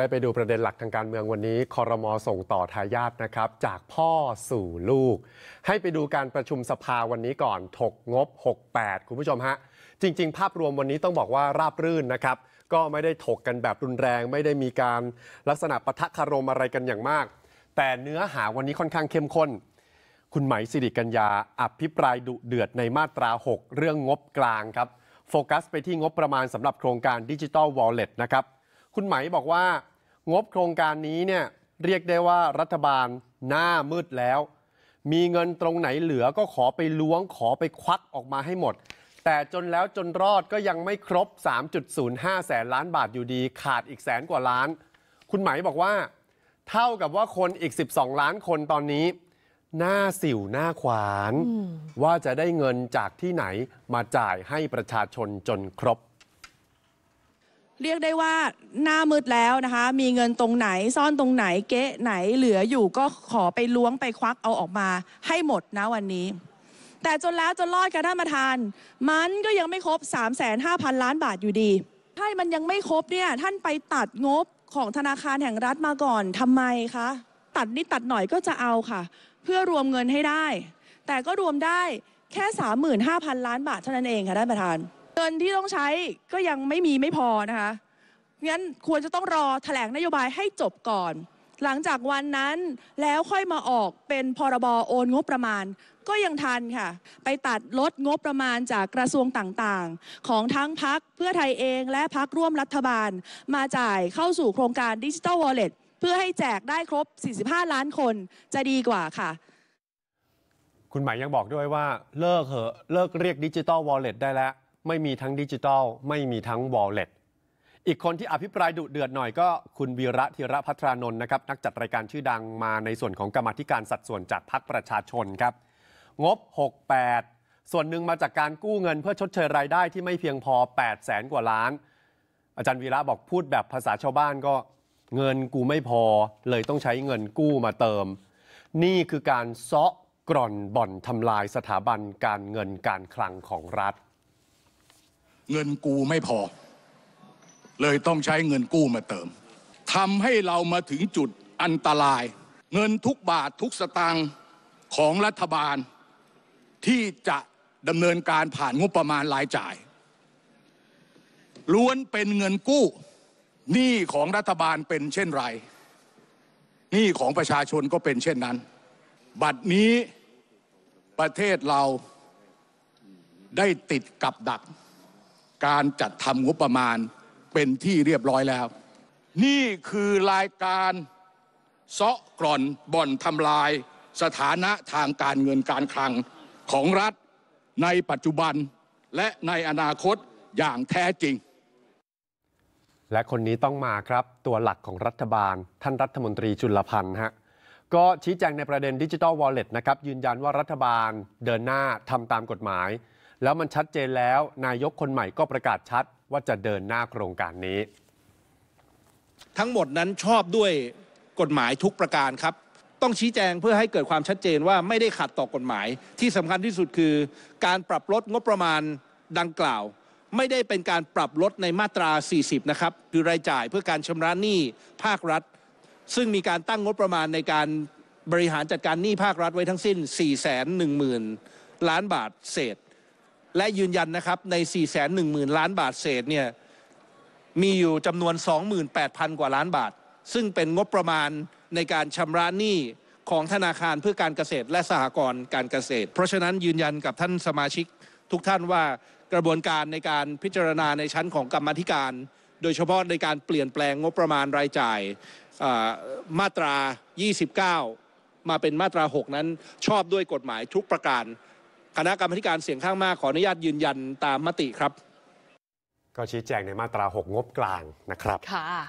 ได้ไปดูประเด็นหลักทางการเมืองวันนี้ คอรมอส่งต่อทายาท นะครับ จากพ่อสู่ลูก ให้ไปดูการประชุมสภาวันนี้ก่อนถกงบ68 คุณผู้ชมฮะจริงๆ ภาพรวมวันนี้ต้องบอกว่าราบรื่นนะครับก็ไม่ได้ถกกันแบบรุนแรง ไม่ได้มีการลักษณะปะทะคารมอะไรกันอย่างมาก แต่เนื้อหาวันนี้ค่อนข้างเข้มข้น คุณไหมสิริกัญญาอภิปรายดุเดือดในมาตรา 6 เรื่องงบกลางครับโฟกัส ไปที่งบประมาณสำหรับโครงการดิจิตอลวอลเล็ตนะครับคุณไหมบอกว่างบโครงการนี้เนี่ยเรียกได้ว่ารัฐบาลหน้ามืดแล้ว มีเงินตรงไหนเหลือก็ขอไปล้วงขอไปควักออกมาให้หมด แต่จนแล้วจนรอดก็ยังไม่ครบ 3.05 แสนล้านบาทอยู่ดีขาดอีกแสนกว่าล้าน คุณไหมบอกว่าเท่ากับว่าคนอีก 12 ล้านคนตอนนี้ หน้าสิวหน้าขวานว่าจะได้เงินจากที่ไหนมาจ่ายให้ประชาชนจนครบเรียกได้ว่าหน้ามืดแล้วนะคะ มีเงินตรงไหนซ่อนตรงไหนเก๊ะไหนเหลืออยู่ก็ขอไปล้วงไปควักเอาออกมา ให้หมดนะวันนี้ แต่จนแล้วจนรอดกันท่านประธานมันก็ยังไม่ครบ 3 5 0 0 0 ล้านบาทอยู่ดีใช่มันยังไม่ครบเนี่ยท่านไปตัดงบของธนาคารแห่งรัฐมาก่อนทำไมคะตัดนิดตัดหน่อยก็จะเอาค่ะ เพื่อรวมเงินให้ได้ แต่ก็รวมได้แค่ 35,000 ล้านบาทเท่านั้นเองค่ะท่านประธานเงินที่ต้องใช้ก็ยังไม่มีไม่พอนะคะ งั้นควรจะต้องรอแถลงนโยบายให้จบก่อน หลังจากวันนั้นแล้วค่อยมาออกเป็นพรบ โอนงบประมาณ ก็ยังทันค่ะ ไปตัดลดงบประมาณจากกระทรวงต่างๆ ของทั้งพักเพื่อไทยเองและพักร่วมรัฐบาล มาจ่ายเข้าสู่โครงการดิจิ t a ลวอลเล็ตเพื่อให้แจกได้ครบ 45 ล้านคนจะดีกว่าค่ะ คุณหมายยังบอกด้วยว่าเลิกเหอะเลิกเรียกดิจิตอลวอลเล็ตได้แล้วไม่มีทั้งดิจิทัลไม่มีทั้งวอลเล็ต อีกคนที่อภิปรายดุเดือดหน่อยก็คุณวีระธีระพัทรานนท์นะครับ นักจัดรายการชื่อดังมาในส่วนของกรรมธิการสัดส่วนจากพักประชาชนครับ งบ 68 ส่วนหนึ่งมาจากการกู้เงินเพื่อชดเชยรายได้ที่ไม่เพียงพอ8 0 0แสนกว่าล้าน อาจารย์วีระบอกพูดแบบภาษาชาวบ้านก็เงินกูไม่พอ เลยต้องใช้เงินกู้มาเติม นี่คือการซาะกร่อนบ่อนทำลายสถาบันการเงินการคลังของรัฐเงินกูไม่พอ เลยต้องใช้เงินกู้มาเติม ทำให้เรามาถึงจุดอันตราย เงินทุกบาททุกสตางค์ของรัฐบาล ที่จะดำเนินการผ่านงบประมาณรายจ่าย ล้วนเป็นเงินกู้ หนี้ของรัฐบาลเป็นเช่นไร หนี้ของประชาชนก็เป็นเช่นนั้น บัดนี้ประเทศเราได้ติดกับดักการจัดทำงบประมาณเป็นที่เรียบร้อยแล้ว นี่คือรายการเซาะกร่อนบ่อนทำลาย สถานะทางการเงินการคลังของรัฐในปัจจุบันและในอนาคตอย่างแท้จริง และคนนี้ต้องมาครับตัวหลักของรัฐบาลท่านรัฐมนตรีจุลพันธ์ฮะก็ชี้แจงในประเด็นดิจิทัลวอลเล็ตนะครับยืนยันว่ารัฐบาลเดินหน้าทำตามกฎหมายแล้วมันชัดเจนแล้วนายกคนใหม่ก็ประกาศชัดว่าจะเดินหน้าโครงการนี้ ทั้งหมดนั้นชอบด้วยกฎหมายทุกประการครับต้องชี้แจงเพื่อให้เกิดความชัดเจนว่าไม่ได้ขัดต่อกฎหมาย ที่สำคัญที่สุดคือการปรับลดงบประมาณดังกล่าว ไม่ได้เป็นการปรับลดในมาตรา 40นะครับคือรายจ่ายเพื่อการชำระหนี้ภาครัฐ ซึ่งมีการตั้งงบประมาณในการบริหารจัดการหนี้ภาครัฐไว้ทั้งสิ้น4 1 0 0 0 0ล้านบาทเศษและยืนยันนะครับใน 4 1 0 0 0 0 ล้านบาทเศษเนี่ย มีอยู่จำนวน 28,000 กว่าล้านบาท ซึ่งเป็นงบประมาณในการชำระหนี้ของธนาคารเพื่อการเกษตรและสหกรณ์การเกษตร เพราะฉะนั้นยืนยันกับท่านสมาชิกทุกท่านว่ากระบวนการในการพิจารณาในชั้นของกรรมธิการ โดยเฉพาะในการเปลี่ยนแปลงงบประมาณรายจ่ายมาตรา 29 มาเป็นมาตรา 6 นั้นชอบด้วยกฎหมายทุกประการคณะกรรมการเสียงข้างมากขออนุญาตยืนยันตามมติครับ ก็ชี้แจงในมาตรา 6 งบกลางนะครับค่ะ